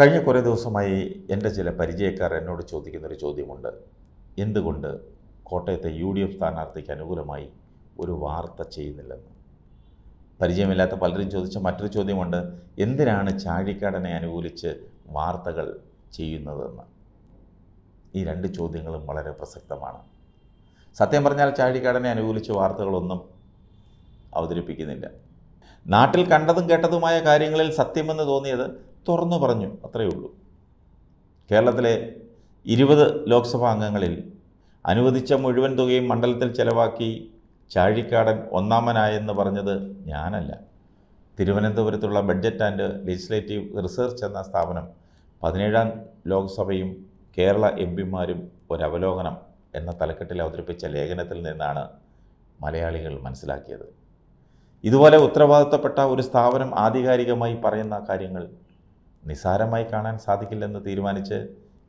കഴിഞ്ഞ കുറേ ദിവസമായി എൻ്റെ ചില പരിചയക്കാർ എന്നോട് ചോദിക്കുന്നൊരു ചോദ്യമുണ്ട് എന്തുകൊണ്ട് കോട്ടയത്തെ യു ഡി എഫ് സ്ഥാനാർത്ഥിക്ക് അനുകൂലമായി ഒരു വാർത്ത ചെയ്യുന്നില്ലെന്ന് പരിചയമില്ലാത്ത പലരും ചോദിച്ച മറ്റൊരു ചോദ്യമുണ്ട് എന്തിനാണ് ചാഴിക്കാടനെ അനുകൂലിച്ച് വാർത്തകൾ ചെയ്യുന്നതെന്ന് ഈ രണ്ട് ചോദ്യങ്ങളും വളരെ പ്രസക്തമാണ് സത്യം പറഞ്ഞാൽ ചാഴിക്കാടനെ അനുകൂലിച്ച് വാർത്തകളൊന്നും അവതരിപ്പിക്കുന്നില്ല നാട്ടിൽ കണ്ടതും കേട്ടതുമായ കാര്യങ്ങളിൽ സത്യമെന്ന് തോന്നിയത് തുറന്നു പറഞ്ഞു അത്രയേ ഉള്ളൂ കേരളത്തിലെ ഇരുപത് ലോക്സഭാ അംഗങ്ങളിൽ അനുവദിച്ച മുഴുവൻ തുകയും മണ്ഡലത്തിൽ ചെലവാക്കി ചാഴിക്കാടൻ ഒന്നാമനായെന്ന് പറഞ്ഞത് ഞാനല്ല തിരുവനന്തപുരത്തുള്ള ബഡ്ജറ്റ് ആൻഡ് ലെജിസ്ലേറ്റീവ് റിസർച്ച് എന്ന സ്ഥാപനം പതിനേഴാം ലോക്സഭയും കേരള എം പിമാരും ഒരവലോകനം എന്ന തലക്കെട്ടിൽ അവതരിപ്പിച്ച ലേഖനത്തിൽ നിന്നാണ് മലയാളികൾ മനസ്സിലാക്കിയത് ഇതുപോലെ ഉത്തരവാദിത്തപ്പെട്ട ഒരു സ്ഥാപനം ആധികാരികമായി പറയുന്ന കാര്യങ്ങൾ നിസാരമായി കാണാൻ സാധിക്കില്ലെന്ന് തീരുമാനിച്ച്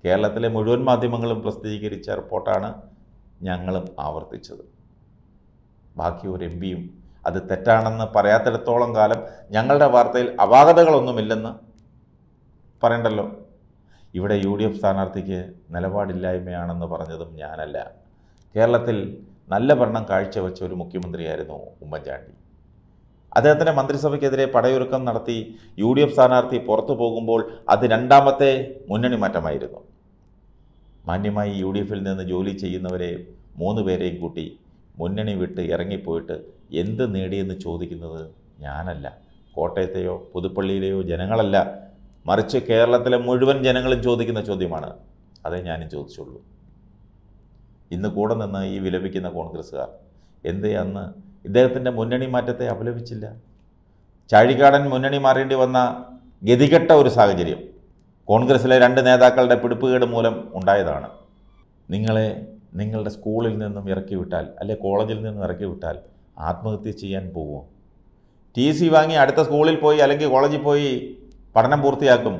കേരളത്തിലെ മുഴുവൻ മാധ്യമങ്ങളും പ്രസിദ്ധീകരിച്ച റിപ്പോർട്ടാണ് ഞങ്ങളും ആവർത്തിച്ചത് ബാക്കി ഒരു എം പിയും അത് തെറ്റാണെന്ന് പറയാത്തിടത്തോളം കാലം ഞങ്ങളുടെ വാർത്തയിൽ അപാകതകളൊന്നുമില്ലെന്ന് പറയണ്ടല്ലോ ഇവിടെ യു ഡി എഫ് സ്ഥാനാർത്ഥിക്ക് നിലപാടില്ലായ്മയാണെന്ന് പറഞ്ഞതും ഞാനല്ല കേരളത്തിൽ നല്ല ഭരണം കാഴ്ചവെച്ച ഒരു മുഖ്യമന്ത്രിയായിരുന്നു ഉമ്മൻചാണ്ടി അദ്ദേഹത്തിൻ്റെ മന്ത്രിസഭയ്ക്കെതിരെ പടയൊരുക്കം നടത്തി യു ഡി എഫ് സ്ഥാനാർത്ഥി പുറത്തു പോകുമ്പോൾ അത് രണ്ടാമത്തെ മുന്നണി മാറ്റമായിരുന്നു മാന്യമായി യു ഡി എഫിൽ നിന്ന് ജോലി ചെയ്യുന്നവരെ മൂന്ന് പേരെയും കൂട്ടി മുന്നണി വിട്ട് ഇറങ്ങിപ്പോയിട്ട് എന്ത് നേടിയെന്ന് ചോദിക്കുന്നത് ഞാനല്ല കോട്ടയത്തെയോ പുതുപ്പള്ളിയിലെയോ ജനങ്ങളല്ല മറിച്ച് കേരളത്തിലെ മുഴുവൻ ജനങ്ങളും ചോദിക്കുന്ന ചോദ്യമാണ് അതേ ഞാനും ചോദിച്ചുള്ളൂ ഇന്ന് കൂടെ നിന്ന് ഈ വിലപിക്കുന്ന കോൺഗ്രസ്സുകാർ എന്തേ അന്ന് ഇദ്ദേഹത്തിൻ്റെ മുന്നണി മാറ്റത്തെ അപലപിച്ചില്ല ചാഴികാടൻ മുന്നണി മാറേണ്ടി വന്ന ഗതികെട്ട ഒരു സാഹചര്യം കോൺഗ്രസിലെ രണ്ട് നേതാക്കളുടെ പിടിപ്പുകേട് മൂലം ഉണ്ടായതാണ് നിങ്ങളെ നിങ്ങളുടെ സ്കൂളിൽ നിന്നും ഇറക്കി വിട്ടാൽ അല്ലെ കോളേജിൽ നിന്നും ഇറക്കി വിട്ടാൽ ആത്മഹത്യ ചെയ്യാൻ പോകും ടി സി വാങ്ങി അടുത്ത സ്കൂളിൽ പോയി അല്ലെങ്കിൽ കോളേജിൽ പോയി പഠനം പൂർത്തിയാക്കും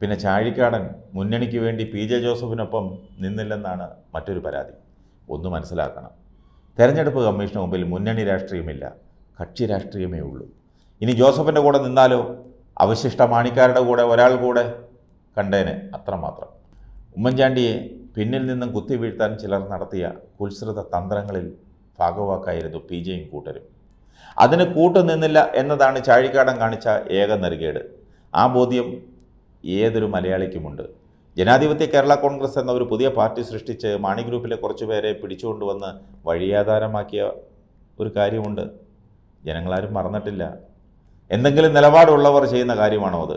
പിന്നെ ചാഴിക്കാടൻ മുന്നണിക്ക് വേണ്ടി പി ജെ ജോസഫിനൊപ്പം നിന്നില്ലെന്നാണ് മറ്റൊരു പരാതി ഒന്ന് മനസ്സിലാക്കണം തെരഞ്ഞെടുപ്പ് കമ്മീഷന് മുമ്പിൽ മുന്നണി രാഷ്ട്രീയമില്ല കക്ഷി രാഷ്ട്രീയമേ ഉള്ളൂ ഇനി ജോസഫിൻ്റെ കൂടെ നിന്നാലോ അവശിഷ്ട മാണിക്കാരുടെ കൂടെ ഒരാൾ കൂടെ കണ്ടേനെ അത്രമാത്രം ഉമ്മൻചാണ്ടിയെ പിന്നിൽ നിന്നും കുത്തി വീഴ്ത്താൻ ചിലർ നടത്തിയ കുത്സൃത തന്ത്രങ്ങളിൽ ഭാഗവാക്കായിരുന്നു പി ജെയും കൂട്ടരും അതിന് കൂട്ടുനിന്നില്ല എന്നതാണ് ചാഴിക്കാടൻ കാണിച്ച ഏക നരികേട് ആ ബോധ്യം ഏതൊരു മലയാളിക്കുമുണ്ട് ജനാധിപത്യ കേരള കോൺഗ്രസ് എന്ന ഒരു പുതിയ പാർട്ടി സൃഷ്ടിച്ച് മാണി ഗ്രൂപ്പിലെ കുറച്ച് പേരെ പിടിച്ചുകൊണ്ടുവന്ന് വഴിയാധാരമാക്കിയ ഒരു കാര്യമുണ്ട് ജനങ്ങളാരും മറന്നിട്ടില്ല എന്തെങ്കിലും നിലപാടുള്ളവർ ചെയ്യുന്ന കാര്യമാണോ അത്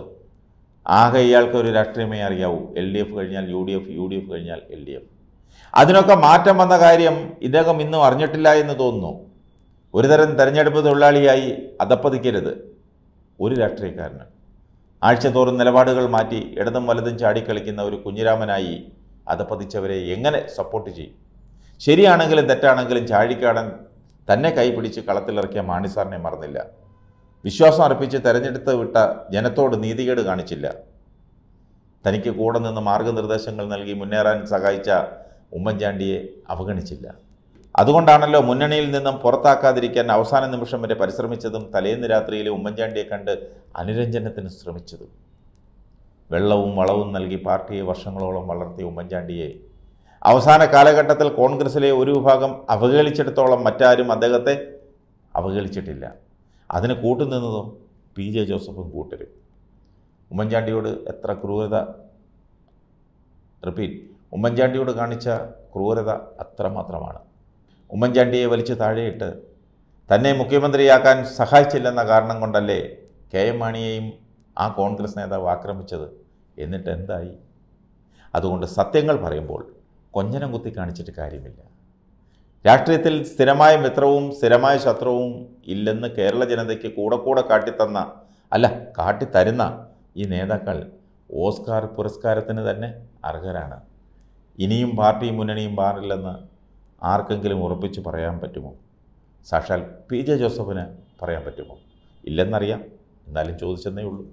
ആകെ ഇയാൾക്ക് ഒരു രാഷ്ട്രീയമേ അറിയാവൂ എൽ ഡി എഫ് കഴിഞ്ഞാൽ U D F U D F കഴിഞ്ഞാൽ എൽ ഡി എഫ് അതിനൊക്കെ മാറ്റം വന്ന കാര്യം ഇദ്ദേഹം ഇന്നും അറിഞ്ഞിട്ടില്ല എന്ന് തോന്നുന്നു ഒരുതരം തെരഞ്ഞെടുപ്പ് തൊഴിലാളിയായി അതപ്പതിക്കരുത് ഒരു രാഷ്ട്രീയക്കാരനും ആഴ്ചതോറും നിലപാടുകൾ മാറ്റി ഇടതും വലതും ചാടിക്കളിക്കുന്ന ഒരു കുഞ്ഞിരാമനായി പതിച്ചവരെ എങ്ങനെ സപ്പോർട്ട് ചെയ്യും ശരിയാണെങ്കിലും തെറ്റാണെങ്കിലും ചാഴിക്കാടൻ തന്നെ കൈപിടിച്ച് കളത്തിലിറക്കിയ മാണിസാറിനെ മറന്നില്ല വിശ്വാസം അർപ്പിച്ച് തെരഞ്ഞെടുത്ത് വിട്ട ജനത്തോട് നീതികേട് കാണിച്ചില്ല തനിക്ക് കൂടെ നിന്ന് മാർഗനിർദ്ദേശങ്ങൾ നൽകി മുന്നേറാൻ സഹായിച്ച ഉമ്മൻചാണ്ടിയെ അവഗണിച്ചില്ല അതുകൊണ്ടാണല്ലോ മുന്നണിയിൽ നിന്നും പുറത്താക്കാതിരിക്കാൻ അവസാന നിമിഷം വരെ പരിശ്രമിച്ചതും തലേന്ന് രാത്രിയിലെ ഉമ്മൻചാണ്ടിയെ കണ്ട് അനുരഞ്ജനത്തിന് ശ്രമിച്ചതും വെള്ളവും വളവും നൽകി പാർട്ടിയെ വർഷങ്ങളോളം വളർത്തിയ ഉമ്മൻചാണ്ടിയെ അവസാന കാലഘട്ടത്തിൽ കോൺഗ്രസിലെ ഒരു വിഭാഗം അവഹേളിച്ചെടുത്തോളം മറ്റാരും അദ്ദേഹത്തെ അവഹേളിച്ചിട്ടില്ല അതിന് കൂട്ടുനിന്നതോ പി ജെ ജോസഫും കൂട്ടരും ഉമ്മൻചാണ്ടിയോട് എത്ര ക്രൂരത റിപ്പീറ്റ് ഉമ്മൻചാണ്ടിയോട് കാണിച്ച ക്രൂരത അത്രമാത്രമാണ് ഉമ്മൻചാണ്ടിയെ വലിച്ചു താഴെയിട്ട് തന്നെ മുഖ്യമന്ത്രിയാക്കാൻ സഹായിച്ചില്ലെന്ന കാരണം കൊണ്ടല്ലേ കെ എം മാണിയെയും ആ കോൺഗ്രസ് നേതാവ് ആക്രമിച്ചത് എന്നിട്ട് എന്തായി അതുകൊണ്ട് സത്യങ്ങൾ പറയുമ്പോൾ കൊഞ്ഞനം കുത്തി കാണിച്ചിട്ട് കാര്യമില്ല രാഷ്ട്രീയത്തിൽ സ്ഥിരമായ മിത്രവും സ്ഥിരമായ ശത്രുവും ഇല്ലെന്ന് കേരള ജനതയ്ക്ക് കൂടെ കൂടെ കാട്ടിത്തന്ന അല്ല കാട്ടിത്തരുന്ന ഈ നേതാക്കൾ ഓസ്കാർ പുരസ്കാരത്തിന് തന്നെ അർഹരാണ് ഇനിയും പാർട്ടി മുന്നണിയും പാടില്ലെന്ന് ആർക്കെങ്കിലും ഉറപ്പിച്ച് പറയാൻ പറ്റുമോ സാക്ഷാൽ പി ജെ ജോസഫിന് പറയാൻ പറ്റുമോ ഇല്ലെന്നറിയാം എന്നാലും ചോദിച്ചെന്നേ ഉള്ളൂ